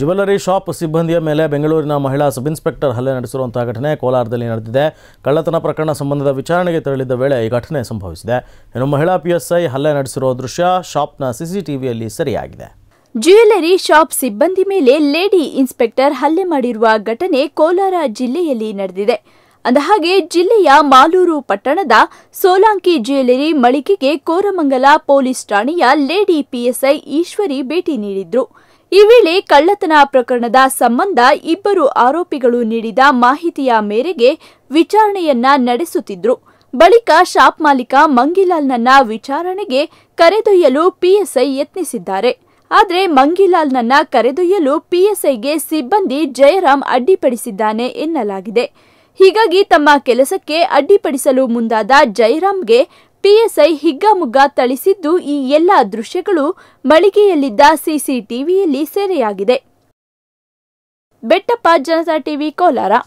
jewellery shop ಸಿಬ್ಬಂದಿಯ ಮೇಲೆ ಬೆಂಗಳೂರಿನ ಮಹಿಳಾ ಸಬ್ ಇನ್ಸ್ಪೆಕ್ಟರ್ ಹಲ್ಲೆ ನಡೆಸಿರುವಂತಹ ಘಟನೆ ಕೋಲಾರದಲ್ಲಿ ನಡೆದಿದೆ ಕಳ್ಳತನ ಪ್ರಕರಣ ಸಂಬಂಧದ ವಿಚಾರಣೆಗೆ ತೆರಳಿದ್ದ ವೇಳೆ ಈ ಘಟನೆ ಸಂಭವಿಸಿದೆ ಇನ್ನು ಮಹಿಳಾ ಪಿಎಸ್ಐ ಹಲ್ಲೆ ನಡೆಸಿರುವ ದೃಶ್ಯ ಶಾಪ್ನ ಸಿಸಿಟಿವಿಯಲ್ಲಿ ಸರಿಯಾಗಿದೆ ಜ್ಯುವೆಲ್ಲರಿ ಶಾಪ್ ಸಿಬ್ಬಂದಿ ಮೇಲೆ ಲೇಡಿ ಇನ್ಸ್ಪೆಕ್ಟರ್ ಹಲ್ಲೆ ಮಾಡಿರುವ ಘಟನೆ ಕೋಲಾರ ಜಿಲ್ಲೆಯಲ್ಲಿ ನಡೆದಿದೆ ಅಂದಹಾಗೆ ಜಿಲ್ಲೆಯ ಮಾಲೂರು ಪಟ್ಟಣದ ಸೋಲಾಂಕಿ ಜ್ಯುವೆಲರಿ ಮಳಿಗೆಗೆ ಕೋರಮಂಗಲ ಪೊಲೀಸ್ ಠಾಣೆಯ ಲೇಡಿ ಪಿಎಸ್ಐ ಈಶ್ವರಿ ಭೇಟಿ ನೀಡಿದ್ರು ಈ ವೇಳೆ ಕಳ್ಳತನ ಪ್ರಕರಣದ ಸಂಬಂಧ ಇಬ್ಬರು ಆರೋಪಿಗಳು ನೀಡಿದ ಮಾಹಿತಿಯ ಮೇರೆಗೆ ವಿಚಾರಣೆಯನ್ನ ನಡೆಸುತ್ತಿದ್ರು ಬಳಿಕ ಶಾಪ್ ಮಾಲೀಕ ಮಂಗಿಲಾಲ್ನನ್ನ ವಿಚಾರಣೆಗೆ ಕರೆದೊಯ್ಯಲು ಪಿಎಸ್ಐ ಯತ್ನಿಸಿದ್ದಾರೆ ಆದರೆ ಮಂಗಿಲಾಲ್ನನ್ನ ಕರೆದೊಯ್ಯಲು ಪಿಎಸ್ಐಗೆ ಸಿಬ್ಬಂದಿ ಜಯರಾಮ್ ಅಡ್ಡಿಪಡಿಸಿದ್ದಾನೆ ಎನ್ನಲಾಗಿದೆ ಹೀಗಾಗಿ ತಮ್ಮ ಕೆಲಸಕ್ಕೆ ಅಡ್ಡಿಪಡಿಸಲು ಮುಂದಾದ ಜೈರಾಮ್ಗೆ ಪಿಎಸ್ಐ ಹಿಗ್ಗಾಮುಗ್ಗ ಥಳಿಸಿದ್ದು ಈ ಎಲ್ಲ ದೃಶ್ಯಗಳು ಮಳಿಗೆಯಲ್ಲಿದ್ದ ಸಿಸಿಟಿವಿಯಲ್ಲಿ ಸೆರೆಯಾಗಿದೆ ಬೆಟ್ಟಪ್ಪ ಜನತಾ ಟಿವಿ ಕೋಲಾರ